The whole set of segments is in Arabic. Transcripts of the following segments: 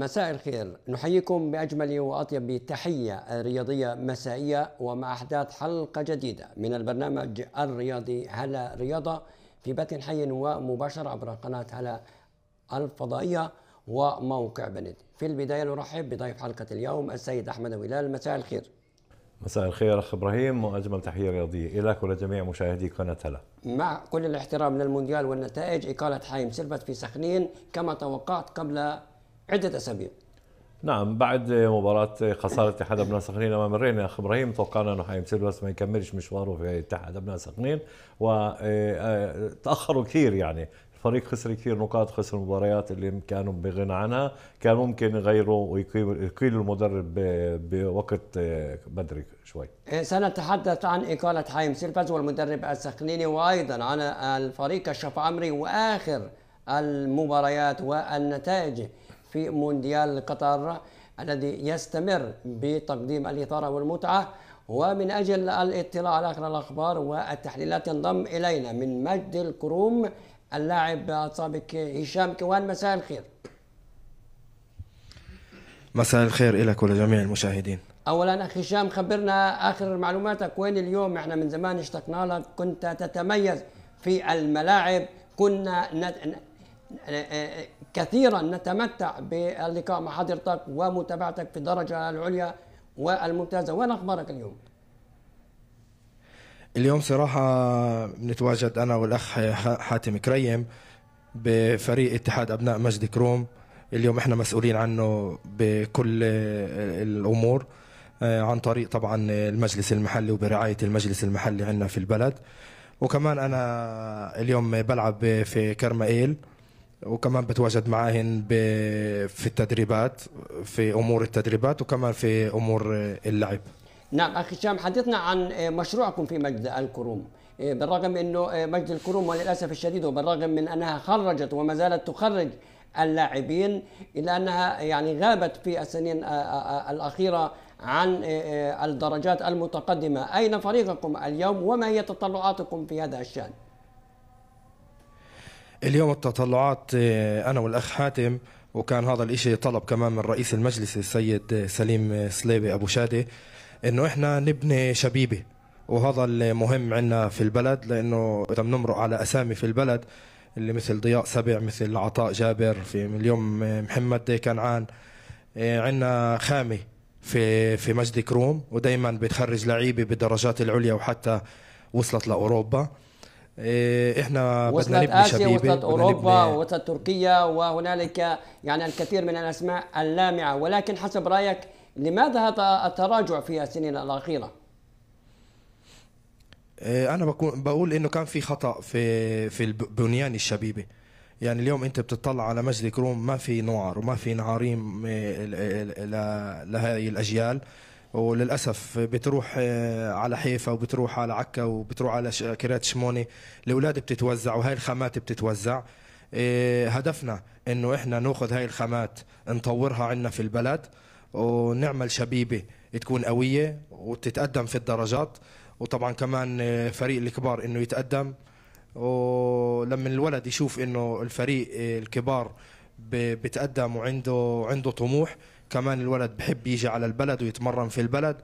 مساء الخير نحييكم بأجمل وأطيب تحية رياضية مسائية ومع أحداث حلقة جديدة من البرنامج الرياضي هلا رياضة في بث حي ومباشر عبر قناة هلا الفضائية وموقع بند في البداية نرحب بضيف حلقة اليوم السيد أحمد ولال مساء الخير مساء الخير اخ ابراهيم واجمل تحيه رياضيه إليك ولجميع مشاهدي قناه هلا. مع كل الاحترام للمونديال والنتائج اقاله حايم سيلفت في سخنين كما توقعت قبل عده اسابيع نعم بعد مباراة خسارة اتحاد ابناء سخنين امام الرين اخ ابراهيم توقعنا انه حيمسك بس ما يكملش مشواره في اتحاد ابناء سخنين وتاخروا آه، آه، كثير يعني الفريق خسر كثير نقاط خسر مباريات اللي كانوا بغنى عنها كان ممكن يغيروا ويقيلوا المدرب بوقت آه، بدري شوي إيه، سنتحدث عن إقالة حايم سيلفاز والمدرب السخنيني وأيضا عن الفريق الشفعمري وآخر المباريات والنتائج في مونديال قطر الذي يستمر بتقديم الإثارة والمتعة ومن أجل الاطلاع على آخر الأخبار والتحليلات ينضم إلينا من مجد الكروم اللاعب السابق هشام كوان مساء الخير مساء الخير لك ولجميع المشاهدين اولا اخ هشام خبرنا اخر معلوماتك وين اليوم احنا من زمان اشتقنا لك كنت تتميز في الملاعب كنا كثيرا نتمتع باللقاء مع حضرتك ومتابعتك في الدرجة العليا والممتازة وين أخبارك اليوم؟ اليوم صراحة نتواجد أنا والأخ حاتم كريم بفريق اتحاد أبناء مجد كروم اليوم احنا مسؤولين عنه بكل الأمور آه، عن طريق طبعا المجلس المحلي وبرعاية المجلس المحلي عندنا في البلد وكمان أنا اليوم بلعب في كرمائيل وكمان بتواجد معاهن في التدريبات في امور التدريبات وكمان في امور اللعب نعم اخي هشام حدثنا عن آه، مشروعكم في مجد الكروم آه، بالرغم انه آه، مجد الكروم وللاسف الشديد وبالرغم من انها خرجت وما زالت تخرج اللاعبين الا انها يعني غابت في السنين الاخيره عن الدرجات المتقدمه اين فريقكم اليوم وما هي تطلعاتكم في هذا الشان اليوم التطلعات آه، انا والاخ حاتم وكان هذا الاشي طلب كمان من رئيس المجلس السيد آه، سليم آه، سليبي ابو شادي انه احنا نبني شبيبه وهذا المهم عندنا في البلد لانه اذا بنمرق على اسامي في البلد اللي مثل ضياء سبع مثل عطاء جابر في اليوم محمد كنعان عندنا خامي في في مجد كروم ودائما بتخرج لعيبه بالدرجات العليا وحتى وصلت لاوروبا إيه، احنا بدنا نبني اسيا شبيبة وصلت اوروبا نبني... وصلت تركيا وهنالك يعني الكثير من الاسماء اللامعه ولكن حسب رايك لماذا هذا التراجع في السنين الاخيره؟ إيه، انا بكون بقول انه كان في خطا في في بنيان الشبيبه يعني اليوم انت بتطلع على مسجد كروم ما في نوار وما في نعاريم إيه، لهذه الاجيال وللاسف بتروح آه، على حيفا وبتروح على عكا وبتروح على كرات شموني الاولاد بتتوزع وهي الخامات بتتوزع آه، هدفنا انه احنا ناخذ هاي الخامات نطورها عندنا في البلد ونعمل شبيبه تكون قويه وتتقدم في الدرجات وطبعا كمان آه، فريق الكبار انه يتقدم ولما الولد يشوف انه الفريق الكبار بتقدم وعنده عنده طموح كمان الولد بحب يجي على البلد ويتمرن في البلد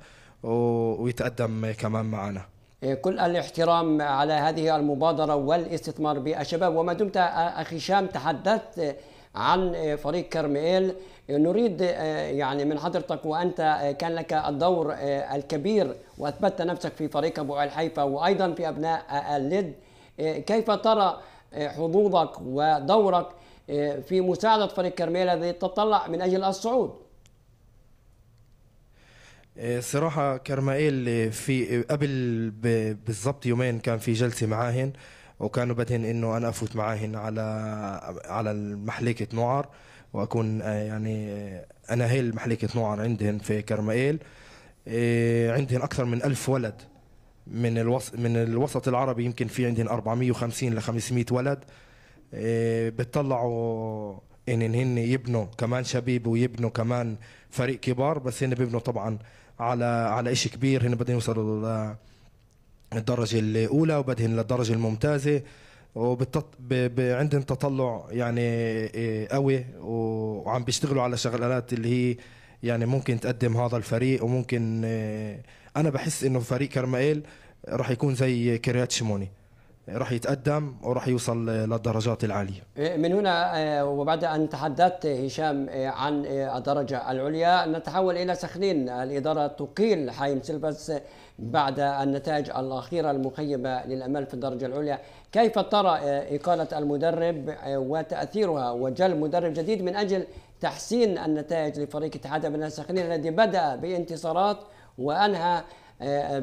ويتقدم كمان معنا إيه، كل الاحترام على هذه المبادرة والاستثمار بالشباب وما دمت أخي شام تحدثت عن فريق كرميل نريد إيه، يعني من حضرتك وأنت إيه، كان لك الدور الكبير وأثبتت نفسك في فريق أبو الحيفا وأيضا في أبناء اللد كيف ترى حظوظك ودورك في مساعدة فريق كرميل الذي تطلع من أجل الصعود آه، صراحه كرمائيل آه، في آه، قبل بالضبط يومين كان في جلسه معاهن وكانوا بدهن انه انا افوت معاهن على على محلكه نوعر واكون يعني انا هي محلكه نوعر عندهن في كرمائيل عندهن اكثر من ألف ولد من الوسط من الوسط العربي يمكن في عندهن 450 ل 500 ولد بتطلعوا ان هن يبنوا كمان شبيب ويبنوا كمان فريق كبار بس هن بيبنوا طبعا على على شيء كبير هن بدهم يوصلوا للدرجه الاولى وبدهم للدرجه الممتازه وبتط... ب... ب... عندهم تطلع يعني إيه، قوي وعم بيشتغلوا على شغلات اللي هي يعني ممكن تقدم هذا الفريق وممكن إيه، انا بحس انه فريق كرمائيل راح يكون زي كريات شموني راح يتقدم وراح يوصل للدرجات العاليه. إيه، من هنا آه، وبعد ان تحدثت آه، هشام آه، عن الدرجه العليا نتحول الى سخنين، الاداره تقيل حايم سيلفاس بعد النتائج الاخيره المخيبه للامال في الدرجه العليا، كيف ترى اقاله المدرب وتاثيرها وجلب مدرب جديد من اجل تحسين النتائج لفريق اتحاد ابناء سخنين الذي بدا بانتصارات وانهى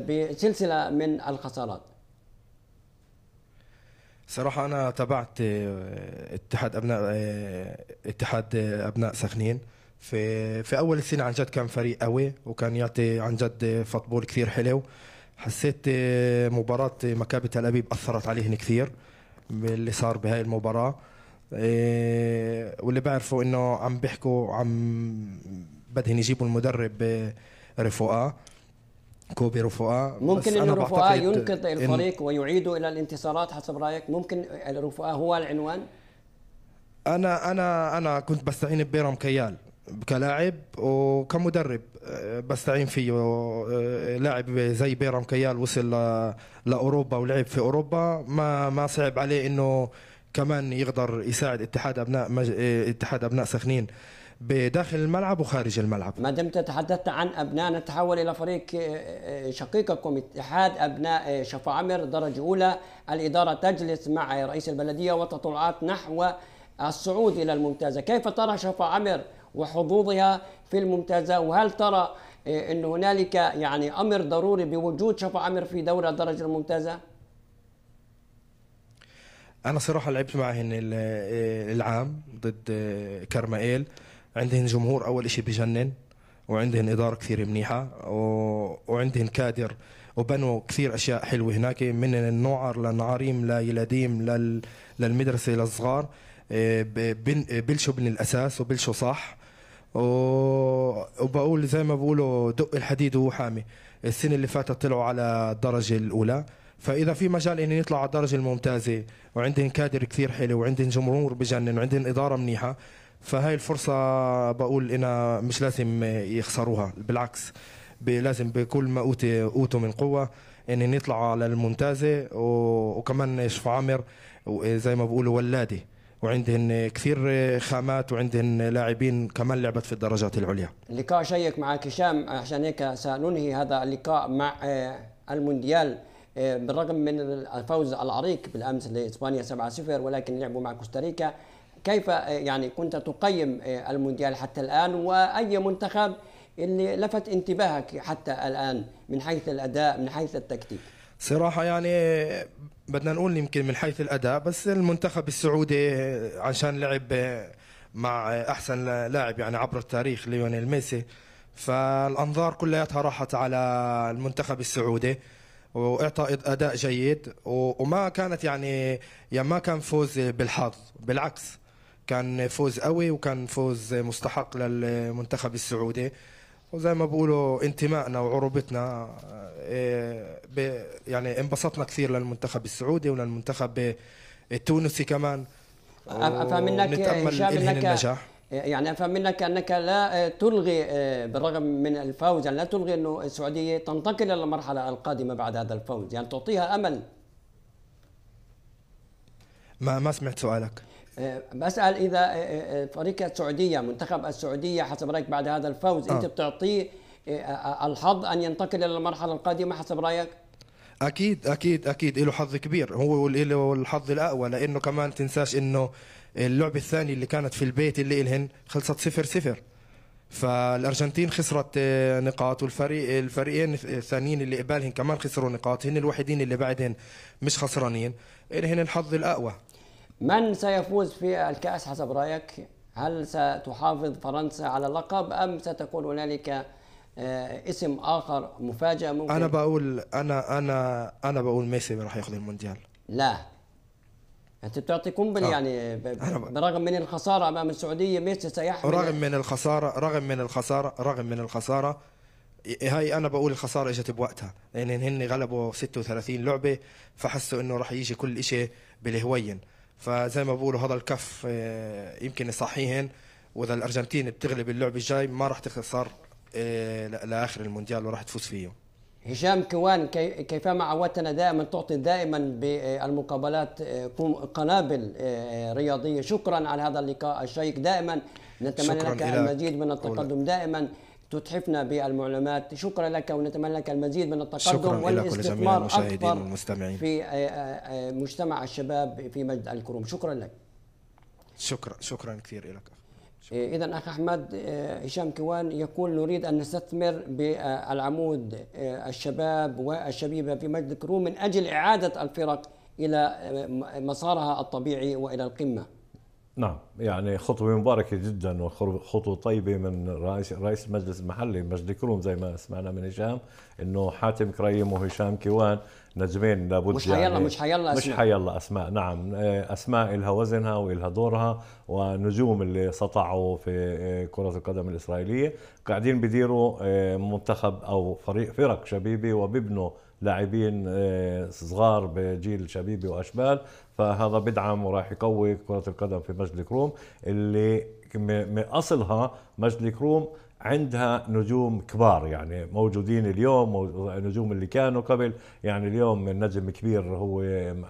بسلسله من الخسارات؟ صراحة أنا تابعت آه، اتحاد أبناء آه، اتحاد آه، أبناء سخنين في في أول السنة عن جد كان فريق قوي وكان يعطي عن جد فطبول كثير حلو حسيت مباراة مكابي تل أبيب أثرت عليهن كثير اللي صار بهاي المباراة واللي بعرفه إنه عم بيحكوا عم بدهن يجيبوا المدرب رفقاء كوبي رفقاء ممكن انه رفقاء ينقذ الفريق إن... ويعيده الى الانتصارات حسب رايك ممكن رفقاء هو العنوان انا انا انا كنت بستعين ببيرام كيال كلاعب وكمدرب آه، بستعين فيه آه، آه، لاعب زي بيرام كيال وصل لاوروبا ولعب في اوروبا ما ما صعب عليه انه كمان يقدر يساعد اتحاد ابناء مج... اتحاد ابناء سخنين بداخل الملعب وخارج الملعب ما دمت تحدثت عن أبناء نتحول إلى فريق آه، آه، شقيقكم اتحاد أبناء آه، شفا عمر درجة أولى الإدارة تجلس مع رئيس البلدية وتطلعات نحو الصعود إلى الممتازة كيف ترى شفا عمر وحظوظها في الممتازة وهل ترى أن هنالك يعني أمر ضروري بوجود شفا عمر في دورة الدرجة الممتازة؟ انا صراحه لعبت معهن العام ضد كرمائيل عندهم جمهور اول شيء بجنن وعندهم اداره كثير منيحه و... وعندهم كادر وبنوا كثير اشياء حلوه هناك من النوعر للنعاريم ليلاديم لل... للمدرسه للصغار آه، بلشوا من الاساس وبلشوا صح وبقول زي ما بقولوا دق الحديد وهو حامي السنه اللي فاتت طلعوا على الدرجه الاولى فاذا في مجال ان يطلعوا على الدرجه الممتازه وعندهم كادر كثير حلو وعندهم جمهور بجنن وعندهم اداره منيحه فهاي الفرصة بقول إنها مش لازم يخسروها بالعكس لازم بكل ما أوتوا من قوة إن نطلع على الممتازة وكمان شفا عامر زي ما بقولوا ولادي وعندهن كثير خامات وعندهن لاعبين كمان لعبت في الدرجات العليا لقاء شيق معك هشام عشان هيك سننهي هذا اللقاء مع آه، المونديال آه، بالرغم من الفوز العريق بالامس لاسبانيا 7-0 ولكن لعبوا مع كوستاريكا كيف آه، يعني كنت تقيم آه، المونديال حتى الآن وأي منتخب اللي لفت انتباهك حتى الآن من حيث الأداء من حيث التكتيك صراحة يعني بدنا نقول يمكن من حيث الأداء بس المنتخب السعودي آه، عشان لعب مع أحسن لاعب يعني عبر التاريخ ليونيل ميسي فالأنظار كلياتها راحت على المنتخب السعودي واعطى اداء جيد وما كانت يعني يعني ما كان فوز بالحظ بالعكس كان فوز قوي وكان فوز مستحق للمنتخب السعودي وزي ما بقولوا انتمائنا وعروبتنا آه، يعني انبسطنا كثير للمنتخب السعودي وللمنتخب التونسي كمان افهم منك النجاح. يعني افهم منك انك لا تلغي آه، بالرغم من الفوز يعني لا تلغي انه السعوديه تنتقل الى المرحله القادمه بعد هذا الفوز يعني تعطيها امل ما ما سمعت سؤالك آه، بسال اذا آه، آه، فريق السعوديه منتخب السعوديه حسب رايك بعد هذا الفوز آه. انت بتعطيه الحظ ان ينتقل الى المرحله القادمه حسب رايك؟ اكيد اكيد اكيد له حظ كبير هو له الحظ الاقوى لانه كمان تنساش انه اللعبه الثانيه اللي كانت في البيت اللي الهن خلصت صفر صفر فالارجنتين خسرت نقاط والفريق الفريقين الثانيين اللي قبالهم كمان خسروا نقاط هن الوحيدين اللي بعدهم مش خسرانين الهن الحظ الاقوى من سيفوز في الكأس حسب رأيك؟ هل ستحافظ فرنسا على اللقب أم ستكون هنالك آه، اسم آخر مفاجأة ممكن؟ أنا بقول أنا أنا أنا بقول ميسي راح ياخذ المونديال لا انت بتعطي قنبله آه. يعني برغم من الخساره امام السعوديه ميسي سيحمل رغم من الخساره رغم من الخساره رغم من الخساره هاي انا بقول الخساره اجت بوقتها لان يعني هن غلبوا 36 لعبه فحسوا انه راح يجي كل شيء بالهوين فزي ما بقولوا هذا الكف آه، يمكن يصحيهن واذا الارجنتين بتغلب اللعبه الجاي ما راح تخسر آه، لاخر المونديال وراح تفوز فيه هشام كوان كيفما عودتنا دائما تعطي دائما بالمقابلات آه، قنابل رياضيه شكرا على هذا اللقاء الشيق دائما نتمنى لك المزيد من التقدم دائما تتحفنا بالمعلومات شكرا لك ونتمنى لك المزيد من التقدم شكرا والاستثمار أكبر والمستمعين. في آه، آه، مجتمع الشباب في مجد الكروم شكرا لك شكرا شكرا كثير لك آه، إذا أخ أحمد هشام كوان يقول نريد أن نستثمر بالعمود الشباب والشبيبة في مجد الكروم من أجل إعادة الفرق إلى مسارها الطبيعي وإلى القمة نعم يعني خطوة مباركة جدا وخطوة طيبة من رئيس رئيس المجلس المحلي مجد كروم زي ما سمعنا من هشام انه حاتم كريم وهشام كيوان نجمين لابد مش حيلا يعني مش حيلا اسماء مش حيلا اسماء نعم اسماء الها وزنها والها دورها ونجوم اللي سطعوا في كرة القدم الاسرائيلية قاعدين بديروا آه، منتخب او فريق فرق شبيبي وبيبنوا لاعبين آه، صغار بجيل شبيبي واشبال فهذا بدعم وراح يقوي كرة القدم في مجد الكروم اللي من أصلها مجد الكروم عندها نجوم كبار يعني موجودين اليوم نجوم اللي كانوا قبل يعني اليوم النجم كبير هو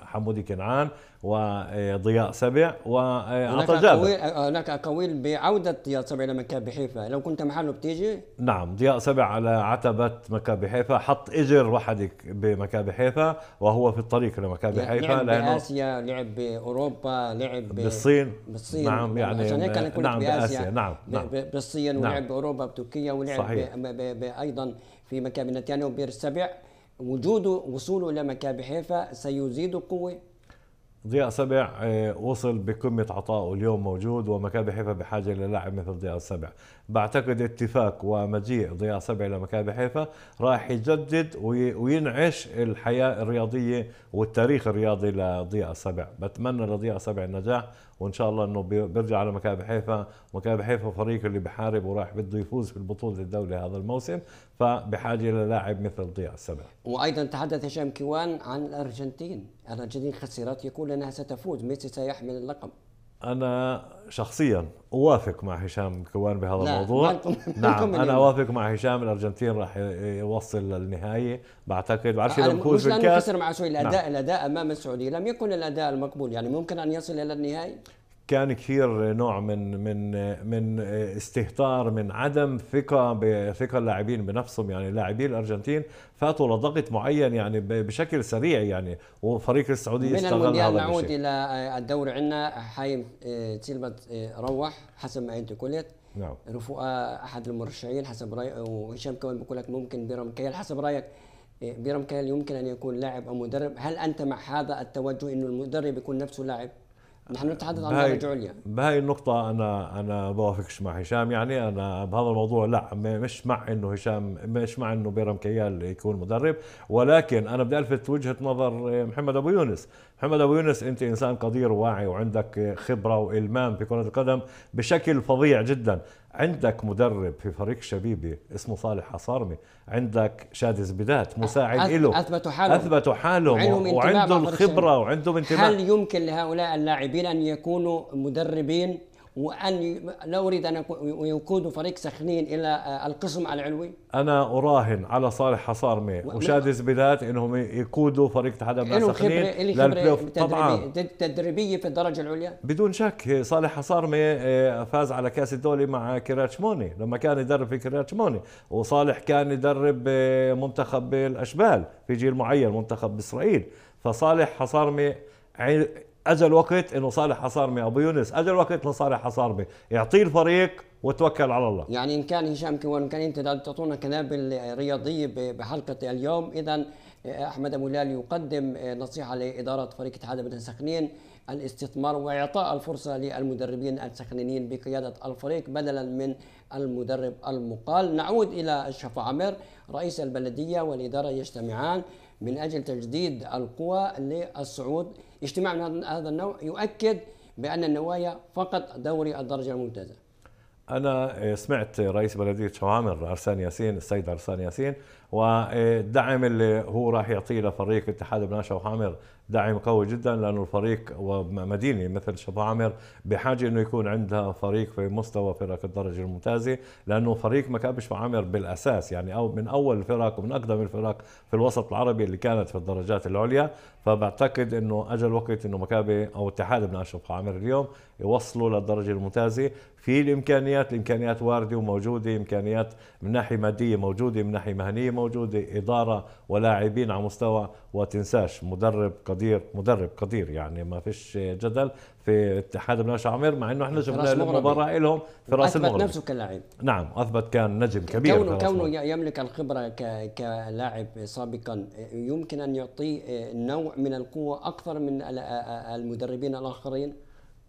حمودي كنعان وضياء سبع وعطا جابر هناك اقاويل بعوده ضياء سبع الى مكابي حيفا لو كنت محله بتيجي نعم ضياء سبع على عتبه مكابي حيفا حط اجر وحدك بمكابي حيفا وهو في الطريق لمكابي يعني حيفا لعب لأنه باسيا لعب باوروبا لعب بالصين بالصين نعم, نعم، يعني عشان هيك انا كنت نعم باسيا, بآسيا نعم, نعم بالصين نعم ولعب باوروبا بتركيا ولعب صحيح. ايضا في مكابي نتانيا بير السبع وجوده وصوله الى مكابي حيفا سيزيد قوه ضياء سبع آه، وصل بقمة عطائه اليوم موجود ومكابي حيفا بحاجة للاعب مثل ضياء سبع بعتقد اتفاق ومجيء ضياء سبع لمكابي حيفا راح يجدد وينعش الحياة الرياضية والتاريخ الرياضي لضياء سبع بتمنى لضياء سبع النجاح وان شاء الله انه بيرجع على مكابي حيفا مكابي حيفا فريق اللي بحارب وراح بده يفوز في البطوله الدوليه هذا الموسم فبحاجه الى لاعب مثل ضياء السبع وايضا تحدث هشام كيوان عن الارجنتين الارجنتين خسرت يقول انها ستفوز ميسي سيحمل اللقب انا شخصيا اوافق مع هشام كوان بهذا لا نعم، الموضوع نعم،, نعم،, نعم انا اوافق مع هشام الارجنتين راح يوصل للنهايه بعتقد بعرفش اذا بفوز بالكاس مع شوي الاداء نعم. الاداء امام السعوديه لم يكن الاداء المقبول يعني ممكن ان يصل الى النهائي كان كثير نوع من من من استهتار من عدم ثقه بثقه اللاعبين بنفسهم يعني لاعبي الارجنتين فاتوا لضغط معين يعني بشكل سريع يعني وفريق السعوديه استغل هذا من نعود الى الدوري عندنا حايم آه، تيلما آه، روح حسب ما انت قلت نعم رفقاء آه، احد المرشحين حسب راي وهشام كمان بقول لك ممكن بيرم كيل حسب رايك بيرم كيل يمكن ان يكون لاعب او مدرب هل انت مع هذا التوجه انه المدرب يكون نفسه لاعب نحن نتحدث عن عليا بهاي النقطة أنا أنا بوافقش مع هشام يعني أنا بهذا الموضوع لا مش مع إنه هشام مش مع إنه بيرم كيال يكون مدرب ولكن أنا بدي ألفت وجهة نظر آه، محمد أبو يونس محمد أبو يونس أنت إنسان قدير وواعي وعندك خبرة وإلمام في كرة القدم بشكل فظيع جدا عندك مدرب في فريق شبيبي اسمه صالح حصارمي عندك شادي زبدات مساعد له اثبتوا حالهم اثبتوا حالهم وعندهم خبره وعندهم انتماء هل يمكن لهؤلاء اللاعبين ان يكونوا مدربين وان لا اريد ان يقود فريق سخنين الى آه، القسم العلوي انا اراهن على صالح حصارمي وشادس بدات انهم يقودوا فريق اتحاد امنا سخنين للبلاي طبعا تدريبيه في الدرجه العليا بدون شك صالح حصارمي آه، فاز على كاس الدولي مع كيراتشموني لما كان يدرب في كيراتشموني وصالح كان يدرب آه، منتخب الاشبال في جيل معين منتخب اسرائيل فصالح حصارمي اجى الوقت انه صالح حصارمي ابو يونس اجى الوقت لصالح حصارمي يعطيه الفريق وتوكل على الله يعني ان كان هشام وان كان انت تعطونا كنابل رياضيه بحلقه اليوم اذا آه، احمد ابو لال يقدم آه، نصيحه لاداره فريق اتحاد مدن سخنين الاستثمار واعطاء الفرصه للمدربين السخنينيين بقياده الفريق بدلا من المدرب المقال نعود الى الشفا عمر رئيس البلديه والاداره يجتمعان من أجل تجديد القوى للصعود اجتماع من هذا النوع يؤكد بأن النوايا فقط دوري الدرجة الممتازة أنا إيه، سمعت رئيس بلدية شوامر أرسان ياسين السيد أرسان ياسين والدعم اللي هو راح يعطيه لفريق اتحاد ابناء شباب عامر دعم قوي جدا لانه الفريق ومدينه مثل شباب عامر بحاجه انه يكون عندها فريق في مستوى فرق الدرجه الممتازه لانه فريق مكابي شباب عامر بالاساس يعني او من اول الفرق ومن اقدم الفرق في الوسط العربي اللي كانت في الدرجات العليا فبعتقد انه اجى الوقت انه مكابي او اتحاد ابناء شباب عامر اليوم يوصلوا للدرجه الممتازه في الامكانيات الامكانيات وارده وموجوده امكانيات من ناحيه ماديه موجوده من ناحيه مهنيه موجودة موجوده اداره ولاعبين على مستوى وتنساش مدرب قدير مدرب قدير يعني ما فيش جدل في اتحاد بناش عمير مع انه احنا شفنا المباراه لهم في راس المغرب اثبت نفسه كلاعب نعم اثبت كان نجم كبير كونه, كونه يملك الخبره كلاعب سابقا يمكن ان يعطيه نوع من القوه اكثر من المدربين الاخرين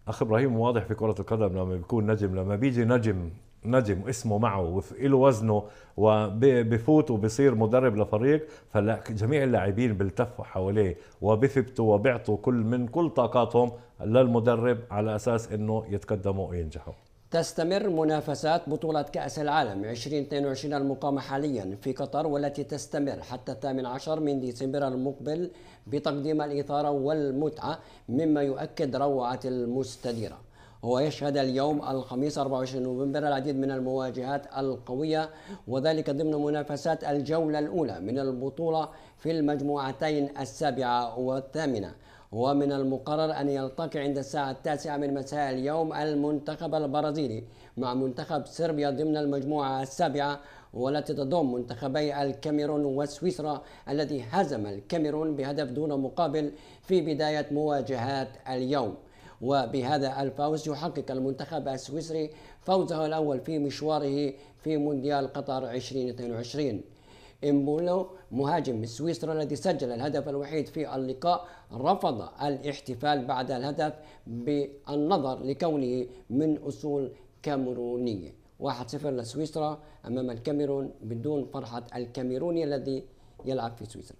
اخ ابراهيم واضح في كره القدم لما بيكون نجم لما بيجي نجم نجم اسمه معه وله وزنه وبفوت وبصير مدرب لفريق فلا جميع اللاعبين بيلتفوا حواليه وبثبتوا وبيعطوا كل من كل طاقاتهم للمدرب على اساس انه يتقدموا وينجحوا تستمر منافسات بطولة كأس العالم 2022 المقامة حاليا في قطر والتي تستمر حتى الثامن عشر من ديسمبر المقبل بتقديم الإثارة والمتعة مما يؤكد روعة المستديرة هو يشهد اليوم الخميس 24 نوفمبر العديد من المواجهات القوية وذلك ضمن منافسات الجولة الأولى من البطولة في المجموعتين السابعة والثامنة ومن المقرر أن يلتقي عند الساعة التاسعة من مساء اليوم المنتخب البرازيلي مع منتخب صربيا ضمن المجموعة السابعة والتي تضم منتخبي الكاميرون وسويسرا الذي هزم الكاميرون بهدف دون مقابل في بداية مواجهات اليوم وبهذا الفوز يحقق المنتخب السويسري فوزه الأول في مشواره في مونديال قطر 2022 إمبولو مهاجم سويسرا الذي سجل الهدف الوحيد في اللقاء رفض الاحتفال بعد الهدف بالنظر لكونه من أصول كاميرونية 1-0 لسويسرا أمام الكاميرون بدون فرحة الكاميروني الذي يلعب في سويسرا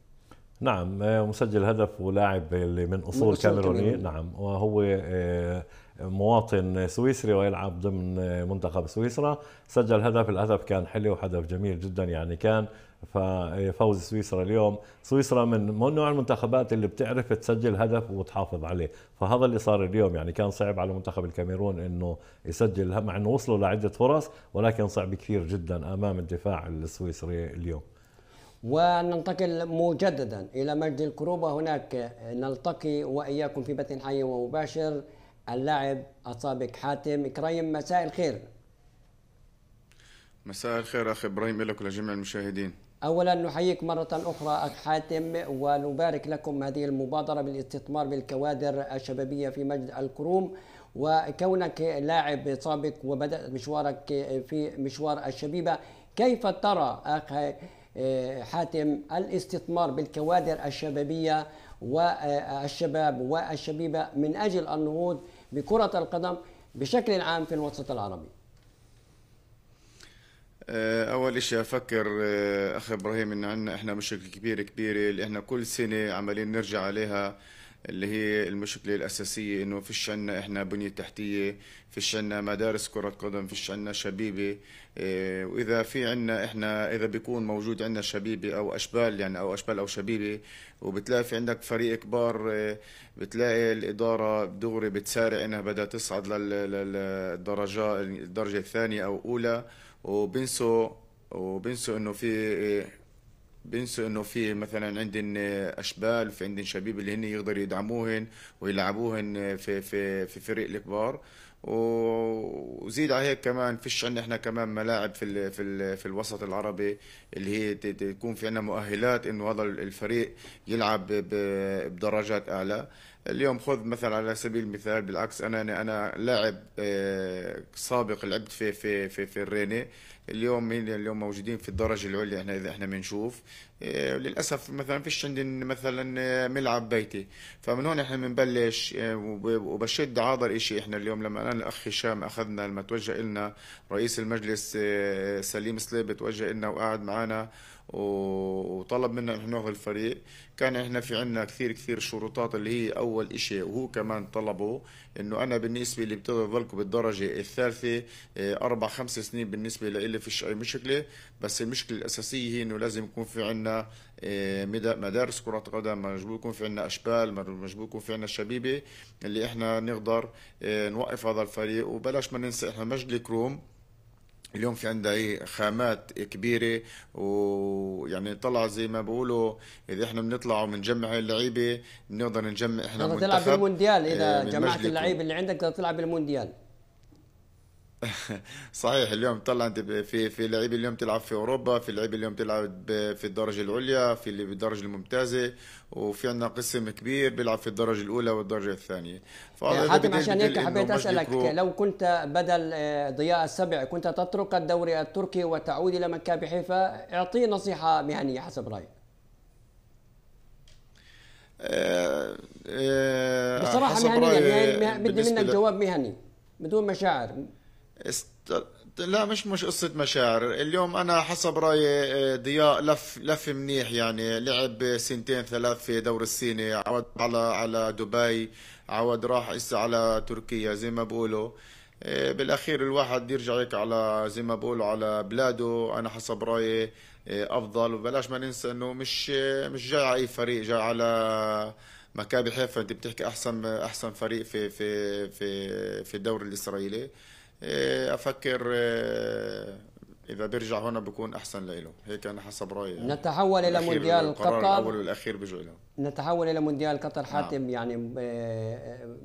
نعم آه، مسجل هدف ولاعب اللي من اصول كاميروني نعم وهو آه، مواطن سويسري ويلعب ضمن آه، منتخب سويسرا سجل هدف الهدف كان حلو وهدف جميل جدا يعني كان فوز سويسرا اليوم سويسرا من نوع المنتخبات اللي بتعرف تسجل هدف وتحافظ عليه فهذا اللي صار اليوم يعني كان صعب على منتخب الكاميرون انه يسجل مع انه وصلوا لعده فرص ولكن صعب كثير جدا امام الدفاع السويسري اليوم وننتقل مجددا إلى مجد الكروبة هناك نلتقي وإياكم في بث حي ومباشر اللاعب السابق حاتم كريم مساء الخير مساء الخير أخي إبراهيم لك ولجميع المشاهدين أولا نحييك مرة أخرى أخ حاتم ونبارك لكم هذه المبادرة بالاستثمار بالكوادر الشبابية في مجد الكروم وكونك لاعب سابق وبدأت مشوارك في مشوار الشبيبة كيف ترى أخ حاتم الاستثمار بالكوادر الشبابية والشباب والشبيبة من أجل النهوض بكرة القدم بشكل عام في الوسط العربي آه، اول شيء افكر آه، اخ ابراهيم ان عندنا احنا مشكله كبيره كبيره اللي احنا كل سنه عمالين نرجع عليها اللي هي المشكله الاساسيه انه فيش عنا احنا بنيه تحتيه فيش عنا مدارس كره قدم فيش عنا شبيبه إيه، واذا في عنا احنا اذا بيكون موجود عنا شبيبه او اشبال يعني او اشبال او شبيبه وبتلاقي في عندك فريق كبار إيه، بتلاقي الاداره دغري بتسارع انها بدها تصعد للدرجه الدرجه الثانيه او اولى وبنسوا وبنسوا انه في إيه، بنسوا انه في مثلا عندن اشبال في عندن شبيب اللي هن يقدروا يدعموهن ويلعبوهن في في في فريق الكبار وزيد على هيك كمان فيش عندنا احنا كمان ملاعب في الـ في الـ في الوسط العربي اللي هي تكون في عندنا مؤهلات انه هذا الفريق يلعب بدرجات اعلى اليوم خذ مثلا على سبيل المثال بالعكس انا انا, أنا لاعب آه، سابق لعبت في في في في الريني اليوم اليوم موجودين في الدرجه العليا احنا اذا احنا بنشوف آه، للاسف مثلا فيش عندي مثلا آه، ملعب بيتي فمن هون احنا بنبلش وبشد عاضر شيء احنا اليوم لما انا الاخ هشام اخذنا لما توجه لنا رئيس المجلس سليم سليب توجه لنا وقعد معنا وطلب منا نحن ناخذ الفريق كان احنا في عندنا كثير كثير شروطات اللي هي اول شيء وهو كمان طلبه انه انا بالنسبه اللي بتضلكم بالدرجه الثالثه آه، اربع خمس سنين بالنسبه لإلي فيش اي مشكله بس المشكله الاساسيه هي انه لازم يكون في عندنا آه، مدارس كرة قدم مجبور يكون في عندنا أشبال مجبور يكون في عندنا شبيبة اللي إحنا نقدر آه، نوقف هذا الفريق وبلاش ما ننسى إحنا مجلي كروم اليوم في عندها ايه خامات كبيره ويعني طلع زي ما بقولوا اذا احنا بنطلع وبنجمع اللعيبه نقدر نجمع احنا منتخب تلعب بالمونديال اذا آه، جمعت اللعيبه اللي عندك تقدر تلعب بالمونديال صحيح اليوم طلع انت في في لعيبه اليوم تلعب في اوروبا في لعيبه اليوم تلعب في الدرجه العليا في اللي بالدرجه الممتازه وفي عندنا قسم كبير بيلعب في الدرجه الاولى والدرجه الثانيه آه، حاتم عشان هيك حبيت اسالك لو كنت بدل آه، ضياء السبع كنت تترك الدوري التركي وتعود الى مكابي حيفا اعطي نصيحه مهنيه حسب رايك آه، بصراحه مهنيا بدي منك جواب مهني بدون مشاعر است... لا مش مش قصة مشاعر اليوم أنا حسب رأيي آه، ضياء لف لف منيح يعني لعب سنتين ثلاث في دور الصيني عود على على دبي عود راح هسه على تركيا زي ما بقولوا آه، بالاخير الواحد يرجع هيك على زي ما بقولوا على بلاده انا حسب رايي آه، افضل وبلاش ما ننسى انه مش مش جاي على اي فريق جاي على مكابي حيفا انت بتحكي احسن احسن فريق في في في في الدوري الاسرائيلي إيه، افكر إيه، اذا بيرجع هنا بكون احسن له هيك انا حسب رايي يعني نتحول الى مونديال قطر الاول والاخير بيجوا له نتحول الى مونديال قطر نعم. حاتم نعم. يعني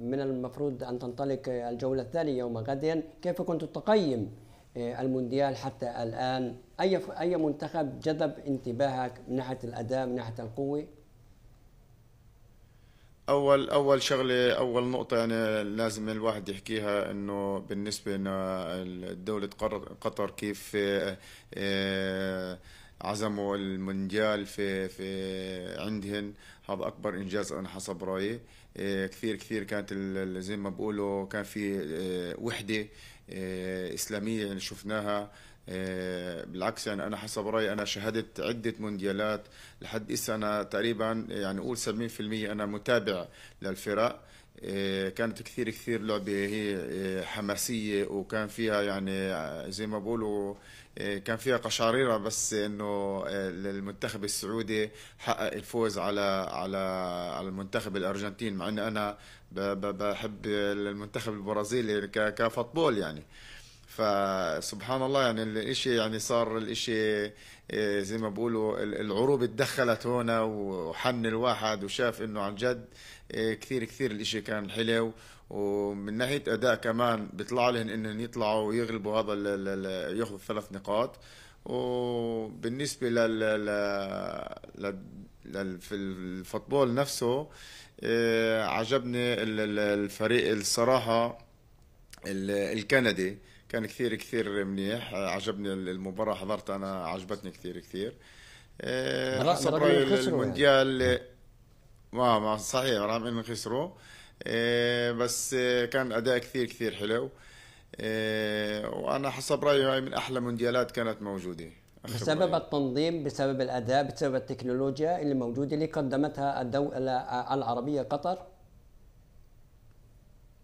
من المفروض ان تنطلق الجوله الثانيه يوم غد كيف كنت تقيم إيه، المونديال حتى الان اي اي منتخب جذب انتباهك من ناحيه الاداء من ناحيه القوه اول اول شغله اول نقطه يعني لازم الواحد يحكيها انه بالنسبه لدوله قطر كيف آه، آه، عزموا المونديال في في عندهن هذا اكبر انجاز انا حسب رايي آه، كثير كثير كانت زي ما بقولوا كان في وحده اسلاميه يعني شفناها آه، بالعكس يعني انا حسب رايي انا شهدت عده مونديالات لحد هسه انا تقريبا يعني اقول 70% انا متابع للفرق آه، كانت كثير كثير لعبة هي آه، حماسية وكان فيها يعني زي ما بقولوا كان فيها قشعريرة بس انه المنتخب السعودي حقق الفوز على على على المنتخب الارجنتين مع ان انا بحب المنتخب البرازيلي كفوتبول يعني فسبحان الله يعني الاشي يعني صار الاشي إيه، زي ما بقولوا العروبة تدخلت هنا وحن الواحد وشاف انه عن جد إيه، كثير كثير الاشي كان حلو ومن ناحية اداء كمان بيطلع لهم انهم يطلعوا ويغلبوا هذا ياخذوا الثلاث نقاط وبالنسبة لل لل في الفوتبول نفسه إيه، عجبني الفريق الصراحة الكندي كان كثير كثير منيح عجبني المباراه حضرت انا عجبتني كثير كثير حسب آه، رايي المونديال ما ما صحيح رغم انه خسروا آه، بس آه، كان اداء كثير كثير حلو وانا حسب رايي هاي من احلى مونديالات كانت موجوده بسبب رأيي. التنظيم بسبب الاداء بسبب التكنولوجيا اللي موجوده اللي قدمتها الدوله العربيه قطر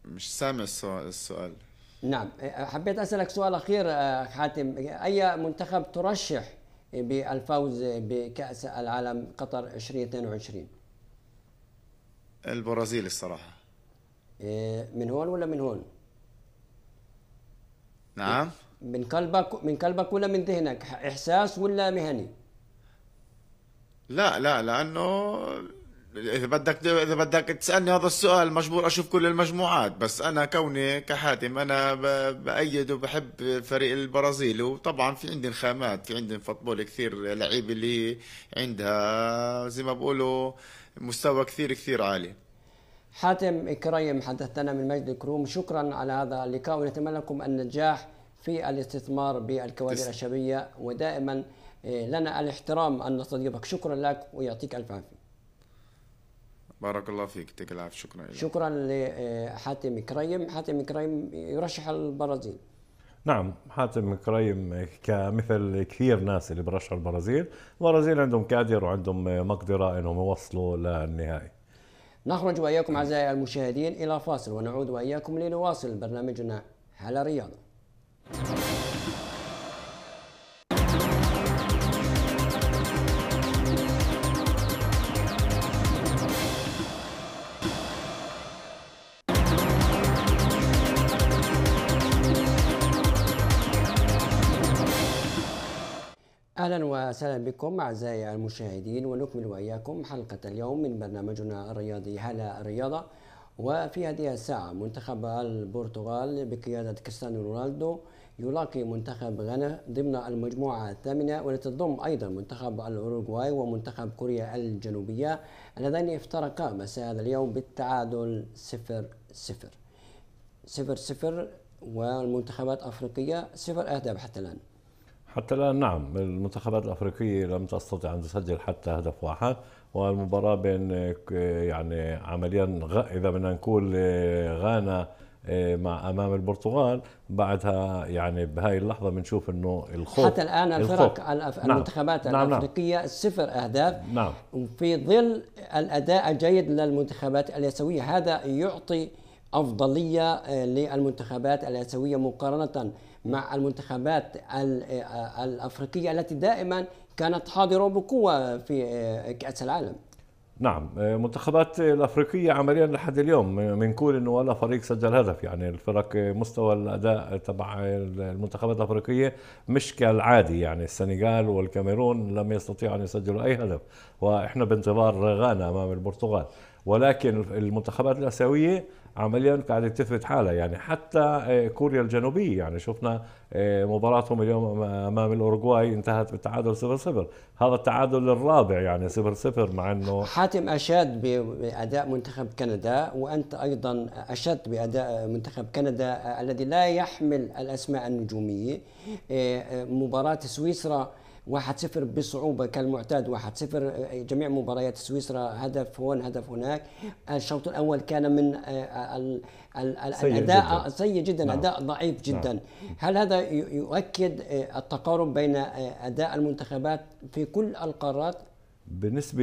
مش سامع السؤال نعم أه، أه، حبيت اسالك سؤال اخير أه، حاتم اي منتخب ترشح بالفوز بكاس العالم قطر 2022 البرازيل الصراحه من هون ولا من هون نعم من قلبك من قلبك ولا من ذهنك احساس ولا مهني لا لا لانه اذا بدك اذا بدك تسالني هذا السؤال مجبور اشوف كل المجموعات بس انا كوني كحاتم انا بايد وبحب فريق البرازيل وطبعا في عندي خامات في عندي فوتبول كثير لعيبه اللي عندها زي ما بقولوا مستوى كثير كثير عالي حاتم كريم حدثتنا من مجد الكروم شكرا على هذا اللقاء ونتمنى لكم النجاح في الاستثمار بالكوادر تس... الشبيه ودائما إيه، لنا الاحترام ان نستضيفك شكرا لك ويعطيك الف عافيه بارك الله فيك يعطيك العافيه شكرا لك. شكرا لحاتم كريم حاتم كريم يرشح البرازيل نعم حاتم كريم كمثل كثير ناس اللي برشحوا البرازيل البرازيل عندهم كادر وعندهم مقدره انهم يوصلوا للنهائي نخرج واياكم اعزائي المشاهدين الى فاصل ونعود واياكم لنواصل برنامجنا على رياضه أهلا وسهلا بكم أعزائي المشاهدين ونكمل وإياكم حلقة اليوم من برنامجنا الرياضي هلا الرياضة وفي هذه الساعة منتخب البرتغال بقيادة كريستيانو رونالدو يلاقي منتخب غانا ضمن المجموعة الثامنة والتي تضم أيضا منتخب الأوروغواي ومنتخب كوريا الجنوبية اللذان افترقا مساء هذا اليوم بالتعادل 0 0 0 0 والمنتخبات الافريقيه صفر أهداف حتى الآن حتى الآن نعم المنتخبات الأفريقية لم تستطع أن تسجل حتى هدف واحد والمباراة بين يعني عمليا إذا بدنا نقول غانا آه، مع امام البرتغال بعدها يعني بهاي اللحظه بنشوف انه الخوف حتى الان الفرق الأف... نعم. المنتخبات نعم. نعم. الافريقيه نعم. صفر اهداف نعم. وفي ظل الاداء الجيد للمنتخبات الاسيويه هذا يعطي افضليه آه، للمنتخبات الاسيويه مقارنه مع المنتخبات الافريقيه التي دائما كانت حاضره بقوه في كاس العالم نعم المنتخبات الافريقيه عمليا لحد اليوم بنقول انه ولا فريق سجل هدف يعني الفرق مستوى الاداء تبع المنتخبات الافريقيه مش كالعادي يعني السنغال والكاميرون لم يستطيعوا ان يسجلوا اي هدف واحنا بانتظار غانا امام البرتغال ولكن المنتخبات الاسيويه عمليا قاعده تثبت حالها يعني حتى آه، كوريا الجنوبيه يعني شفنا آه، مباراتهم اليوم امام الاورجواي انتهت بالتعادل 0 0 هذا التعادل الرابع يعني 0 0 مع انه حاتم اشاد باداء منتخب كندا وانت ايضا اشدت باداء منتخب كندا الذي لا يحمل الاسماء النجوميه آه، مباراه سويسرا واحد صفر بصعوبة كالمعتاد واحد صفر جميع مباريات سويسرا هدف هون هدف هناك الشوط الأول كان من آه، ال سيء الأداء جداً. سيء جدا نعم. أداء ضعيف نعم. جدا نعم. هل هذا يؤكد آه، التقارب بين آه، أداء المنتخبات في كل القارات بالنسبة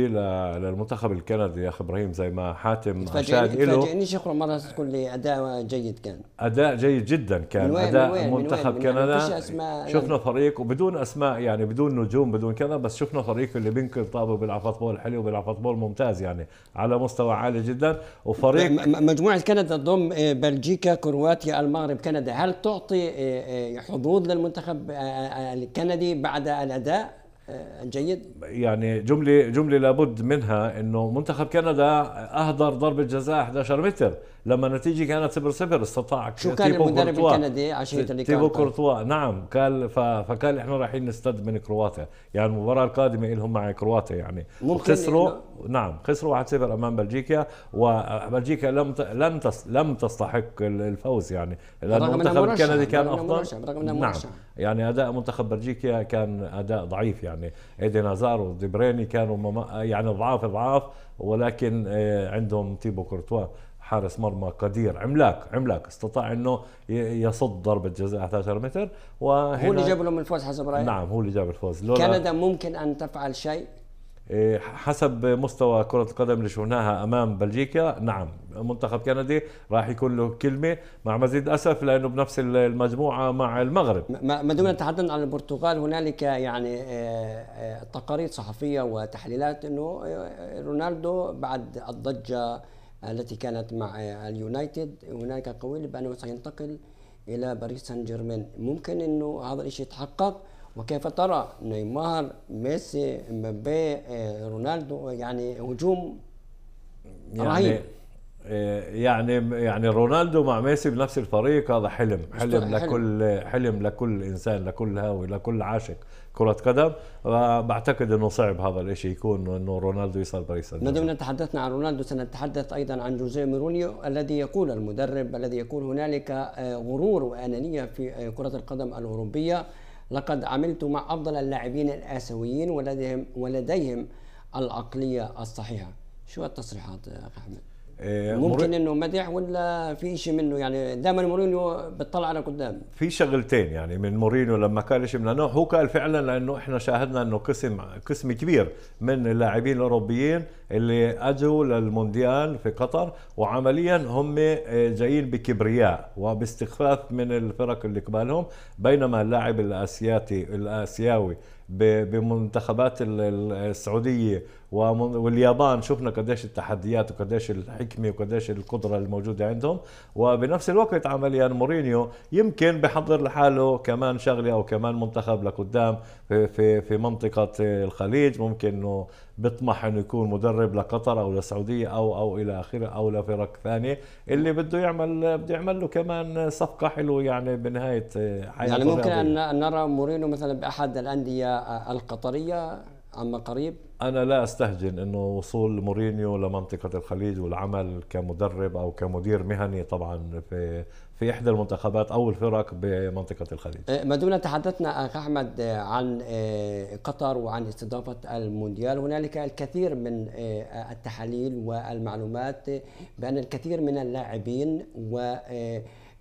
للمنتخب الكندي يا اخ ابراهيم زي ما حاتم اشاد له تفاجئنيش شيخ مرة تقول لي اداء جيد كان اداء جيد جدا كان من وين اداء من وين منتخب من يعني كندا من يعني- شفنا فريق وبدون اسماء يعني بدون نجوم بدون كذا بس شفنا فريق اللي بينكر طابه بيلعب فوتبول حلو وبيلعب فوتبول ممتاز يعني على مستوى عالي جدا وفريق مجموعة كندا تضم آه، بلجيكا كرواتيا المغرب كندا هل تعطي آه، آه، حظوظ للمنتخب الكندي بعد الاداء جيد؟ يعني جمله جمله لابد منها انه منتخب كندا اهدر ضربه جزاء 11 متر لما النتيجه كانت 0 0 استطاع شو كان المدرب الكندي عشان اللي تيبو طيب. كورتوا نعم قال فقال احنا رايحين نستد من كرواتيا يعني المباراه القادمه لهم مع كرواتيا يعني خسروا نعم خسروا 1 0 امام بلجيكا وبلجيكا لم لم لم تستحق الفوز يعني لان المنتخب الكندي كان افضل رغم نعم يعني اداء منتخب بلجيكا كان اداء ضعيف يعني ايدي نازار وديبريني كانوا يعني ضعاف ضعاف ولكن آه، عندهم تيبو كورتوا حارس مرمى قدير عملاق عملاق استطاع انه يصد ضربه جزاء 11 متر وهو اللي جاب لهم الفوز حسب رايك نعم هو اللي جاب الفوز لولا كندا ممكن ان تفعل شيء إيه، حسب مستوى كرة القدم اللي شفناها أمام بلجيكا نعم منتخب كندي راح يكون له كلمة مع مزيد أسف لأنه بنفس المجموعة مع المغرب ما دمنا نتحدث عن البرتغال هنالك يعني إيه، إيه، تقارير صحفية وتحليلات أنه رونالدو بعد الضجة التي كانت مع اليونايتد هناك قول بانه سينتقل الى باريس سان جيرمان ممكن انه هذا الشيء يتحقق وكيف ترى نيمار ميسي مبابي رونالدو يعني هجوم يعني رهيب إيه، يعني يعني رونالدو مع ميسي بنفس الفريق هذا حلم حلم لكل حلم لكل انسان لكل هاوي لكل عاشق كرة قدم بعتقد انه صعب هذا الشيء يكون انه رونالدو يصل باريس سان جيرمان ما تحدثنا عن رونالدو سنتحدث ايضا عن جوزيه مورينيو الذي يقول المدرب الذي يقول هنالك آه، غرور وانانيه في آه، كرة القدم الاوروبية لقد عملت مع افضل اللاعبين الاسيويين ولديهم ولديهم العقلية الصحيحة شو التصريحات آه، اخي احمد آه، ممكن انه مدح ولا في شيء منه يعني دائما مورينيو بتطلع على قدام في شغلتين يعني من مورينيو لما قال شيء من النوع هو قال فعلا لانه احنا شاهدنا انه قسم قسم كبير من اللاعبين الاوروبيين اللي اجوا للمونديال في قطر وعمليا هم آه، جايين بكبرياء وباستخفاف من الفرق اللي قبالهم بينما اللاعب الاسياتي الاسيوي بمنتخبات السعوديه واليابان شفنا قديش التحديات وقديش الحكمه وقديش القدره الموجوده عندهم وبنفس الوقت عمليا مورينيو يمكن بحضر لحاله كمان شغله او كمان منتخب لقدام في في في منطقه الخليج ممكن انه بيطمح انه يكون مدرب لقطر او للسعوديه او او الى اخره او لفرق ثانيه اللي بده يعمل بده يعمل له كمان صفقه حلوه يعني بنهايه حياته يعني ممكن ان نرى مورينو مثلا باحد الانديه القطريه عما قريب؟ أنا لا أستهجن أنه وصول مورينيو لمنطقة الخليج والعمل كمدرب أو كمدير مهني طبعا في في إحدى المنتخبات أو الفرق بمنطقة الخليج آه، ما دمنا تحدثنا أخ أحمد آه، عن آه، قطر وعن استضافة المونديال هنالك الكثير من التحاليل والمعلومات بأن الكثير من اللاعبين و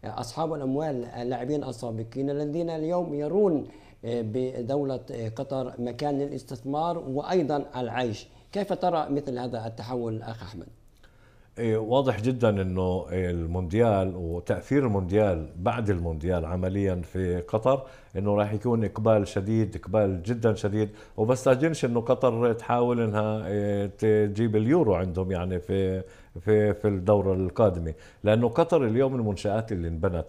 أصحاب الأموال اللاعبين السابقين الذين اليوم يرون بدولة قطر مكان للاستثمار وأيضا العيش كيف ترى مثل هذا التحول أخ أحمد؟ إيه، واضح جدا انه إيه، المونديال وتاثير المونديال بعد المونديال عمليا في قطر انه راح يكون اقبال شديد اقبال جدا شديد وبستاجنش انه قطر تحاول انها إيه، تجيب اليورو عندهم يعني في في في الدورة القادمة لأنه قطر اليوم المنشآت اللي انبنت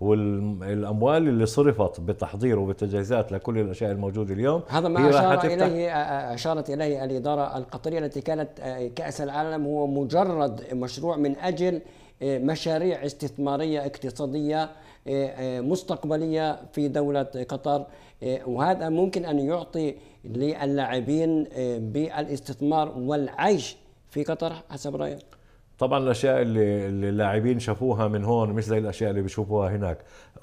والأموال اللي صرفت بتحضير وبتجهيزات لكل الأشياء الموجودة اليوم هذا ما أشارت إليه آه، آه، أشارت إليه الإدارة القطرية التي كانت آه، كأس العالم هو مجرد مشروع من أجل مشاريع استثمارية اقتصادية إيه، إيه، مستقبليه في دوله قطر إيه، وهذا ممكن ان يعطي للاعبين بالاستثمار والعيش في قطر حسب رايك؟ طبعا الاشياء اللي اللاعبين شافوها من هون مش زي الاشياء اللي بيشوفوها هناك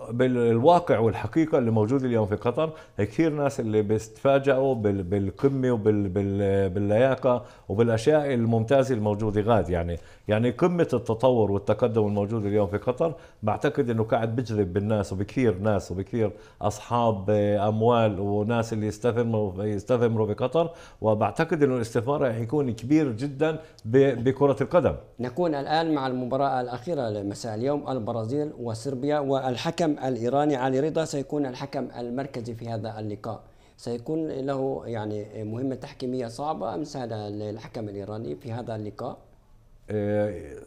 بالواقع والحقيقة اللي موجود اليوم في قطر كثير ناس اللي بيتفاجئوا بالقمة وباللياقة وبالأشياء الممتازة الموجودة غاد يعني يعني قمة التطور والتقدم الموجود اليوم في قطر بعتقد أنه قاعد بجذب بالناس وبكثير ناس وبكثير أصحاب آه، أموال وناس اللي يستثمروا يستثمروا بقطر وبعتقد أنه الاستثمار راح يكون كبير جدا بكرة القدم نكون الآن مع المباراة الأخيرة مساء اليوم البرازيل وصربيا والحكم الحكم الإيراني علي رضا سيكون الحكم المركزي في هذا اللقاء سيكون له يعني مهمة تحكيمية صعبة أمس هذا الحكم الإيراني في هذا اللقاء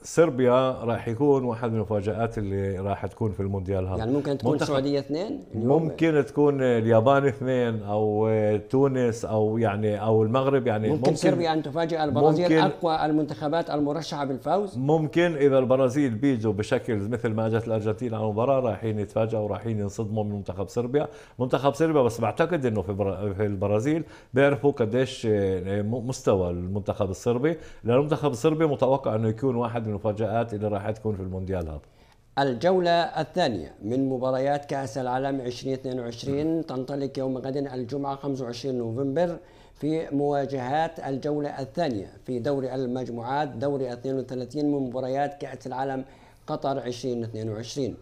صربيا راح يكون واحد من المفاجات اللي راح تكون في المونديال هذا يعني ممكن تكون السعوديه اثنين ممكن تكون اليابان اثنين او تونس او يعني او المغرب يعني ممكن, ممكن صربيا ان تفاجئ البرازيل اقوى المنتخبات المرشحه بالفوز ممكن اذا البرازيل بيجوا بشكل مثل ما اجت الارجنتين على المباراه رايحين يتفاجئوا رايحين ينصدموا من منتخب صربيا منتخب صربيا بس بعتقد انه في, في البرازيل بيعرفوا قديش آه، مستوى المنتخب الصربي لان المنتخب الصربي متوقع انه يكون واحد من المفاجات اللي راح تكون في المونديال هذا؟ الجولة الثانية من مباريات كأس العالم 2022 تنطلق يوم غد الجمعة 25 نوفمبر في مواجهات الجولة الثانية في دوري المجموعات دوري 32 من مباريات كأس العالم قطر 2022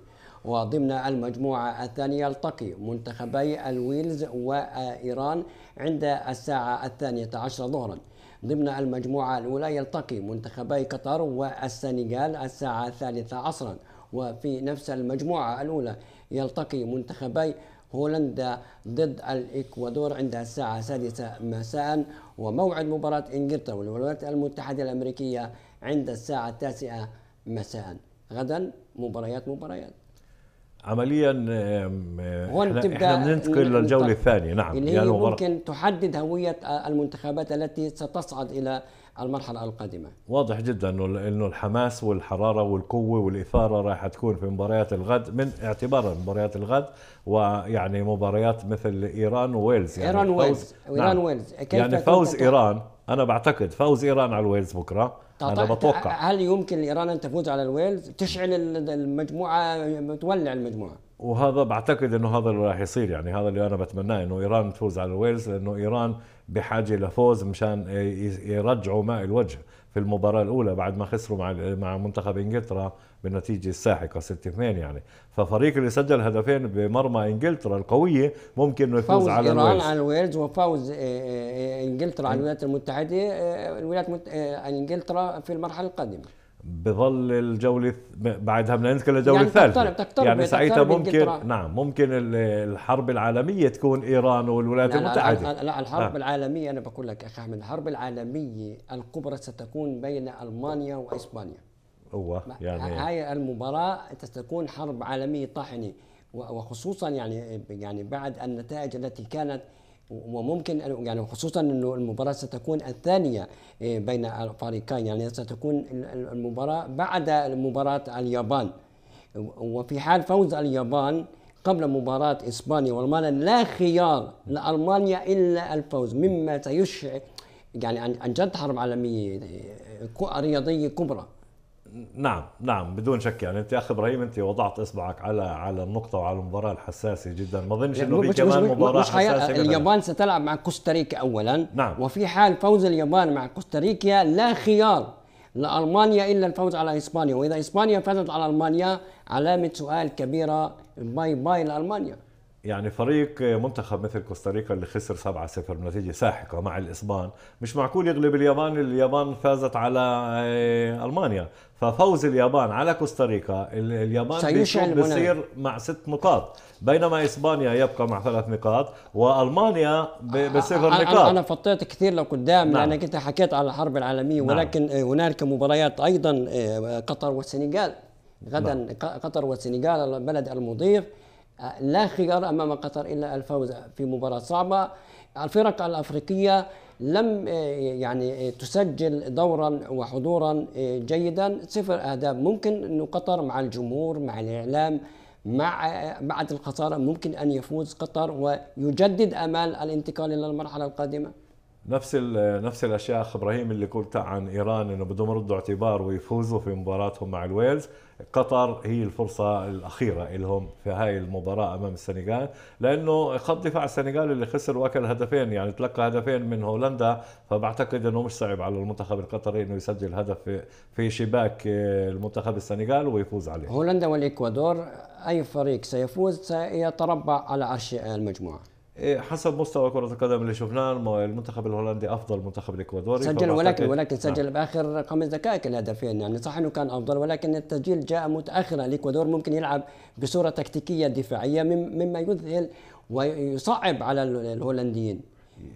وضمن المجموعة الثانية يلتقي منتخبي الويلز وإيران عند الساعة الثانية عشر ظهراً ضمن المجموعة الأولى يلتقي منتخبي قطر والسنغال الساعة الثالثة عصرا وفي نفس المجموعة الأولى يلتقي منتخبي هولندا ضد الإكوادور عند الساعة السادسة مساء وموعد مباراة إنجلترا والولايات المتحدة الأمريكية عند الساعة التاسعة مساء غدا مباريات مباريات عمليا هون تبدأ ننتقل للجوله الثانيه نعم اللي هي يعني ممكن غرق. تحدد هويه المنتخبات التي ستصعد الى المرحله القادمه واضح جدا انه انه الحماس والحراره والقوه والاثاره راح تكون في مباريات الغد من اعتبار مباريات الغد ويعني مباريات مثل ايران وويلز يعني ايران وويلز ايران نعم. ويلز كيف يعني فوز ايران انا بعتقد فوز ايران على الويلز بكره انا طيب، طيب، بتوقع هل يمكن لايران ان تفوز على الويلز تشعل المجموعه تولع المجموعه وهذا بعتقد انه هذا اللي راح يصير يعني هذا اللي انا بتمناه انه ايران تفوز على الويلز لانه ايران بحاجه لفوز مشان يرجعوا ماء الوجه في المباراه الاولى بعد ما خسروا مع مع منتخب انجلترا بالنتيجه الساحقه 6 2 يعني ففريق اللي سجل هدفين بمرمى انجلترا القويه ممكن انه يفوز على الويلز فوز على الويلز وفوز آه، آه، انجلترا على الولايات المتحده آه، الولايات المت... انجلترا في المرحله القادمه بظل الجولة بعدها بدنا ننتقل للجولة يعني الثالثة تقترب تقترب يعني ساعتها ممكن نعم ممكن الحرب العالمية تكون إيران والولايات لا المتحدة لا, لا الحرب نعم. العالمية أنا بقول لك أخي أحمد الحرب العالمية الكبرى ستكون بين ألمانيا وإسبانيا هو يعني هاي المباراة ستكون حرب عالمية طاحنة وخصوصا يعني يعني بعد النتائج التي كانت وممكن يعني خصوصا انه المباراه ستكون الثانيه إيه، بين الفريقين يعني ستكون المباراه بعد مباراه اليابان وفي حال فوز اليابان قبل مباراه اسبانيا والمانيا لا خيار لالمانيا الا الفوز مما سيشعل يعني عن جد حرب عالميه إيه، رياضيه كبرى نعم نعم بدون شك يعني انت يا اخ ابراهيم انت وضعت اصبعك على على النقطه وعلى المباراه الحساسه جدا ما اظنش انه في كمان مباراه مش حساسه اليابان ستلعب مع كوستاريكا اولا نعم وفي حال فوز اليابان مع كوستاريكا لا خيار لالمانيا الا الفوز على اسبانيا واذا اسبانيا فازت على المانيا علامه سؤال كبيره باي باي لالمانيا يعني فريق منتخب مثل كوستاريكا اللي خسر 7-0 بنتيجه ساحقه مع الاسبان مش معقول يغلب اليابان اليابان فازت على آه، المانيا ففوز اليابان على كوستاريكا اليابان بيصير مع ست نقاط بينما اسبانيا يبقى مع ثلاث نقاط والمانيا بصفر نقاط انا فطيت كثير لقدام نعم. لانك انت حكيت على الحرب العالميه نعم. ولكن نعم. هنالك مباريات ايضا آه، قطر والسنغال نعم. غدا نعم. قطر والسنغال البلد المضيف لا خيار امام قطر الا الفوز في مباراه صعبه الفرق الافريقيه لم آه، يعني آه، تسجل دورا وحضورا آه، جيدا صفر اهداف ممكن انه قطر مع الجمهور مع الاعلام مع بعد الخساره ممكن ان يفوز قطر ويجدد امال الانتقال الى المرحله القادمه نفس نفس الاشياء اخ ابراهيم اللي قلت عن ايران انه بدهم يردوا اعتبار ويفوزوا في مباراتهم مع الويلز قطر هي الفرصه الاخيره لهم في هاي المباراه امام السنغال لانه خط دفاع السنغال اللي خسر واكل هدفين يعني تلقى هدفين من هولندا فبعتقد انه مش صعب على المنتخب القطري انه يسجل هدف في شباك المنتخب السنغال ويفوز عليه هولندا والاكوادور اي فريق سيفوز سيتربع على عرش المجموعه إيه، حسب مستوى كرة القدم اللي شفناه المنتخب الهولندي أفضل منتخب الإكوادوري سجل ولكن ولكن نعم. سجل نعم. بآخر خمس دقائق الهدفين يعني صح أنه كان أفضل ولكن التسجيل جاء متأخرا الإكوادور ممكن يلعب بصورة تكتيكية دفاعية مما يذهل ويصعب على الهولنديين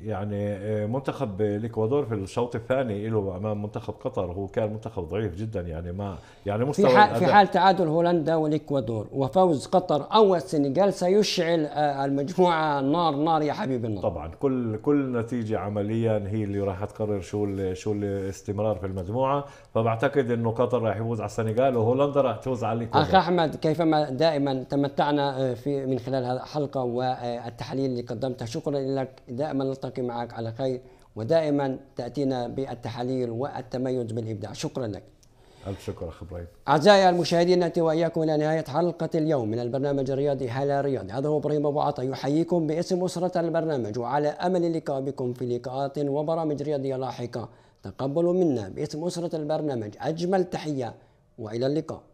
يعني آه، منتخب الاكوادور في الشوط الثاني له امام منتخب قطر هو كان منتخب ضعيف جدا يعني ما يعني مستوى في حال, في حال تعادل هولندا والاكوادور وفوز قطر او السنغال سيشعل آه، المجموعه نار نار يا حبيبي النار طبعا كل كل نتيجه عمليا هي اللي راح تقرر شو ال شو الاستمرار في المجموعه فبعتقد انه قطر راح يفوز على السنغال وهولندا راح تفوز على الاكوادور اخ احمد كيفما دائما تمتعنا آه، في من خلال هذه الحلقه والتحليل اللي قدمته شكرا لك دائما نلتقي معك على خير ودائما تأتينا بالتحاليل والتميز بالإبداع شكرا لك ألف شكر أخ إبراهيم أعزائي المشاهدين نأتي وإياكم إلى نهاية حلقة اليوم من البرنامج الرياضي هلا رياض هذا هو إبراهيم أبو عطا يحييكم باسم أسرة البرنامج وعلى أمل اللقاء بكم في لقاءات وبرامج رياضية لاحقة تقبلوا منا باسم أسرة البرنامج أجمل تحية وإلى اللقاء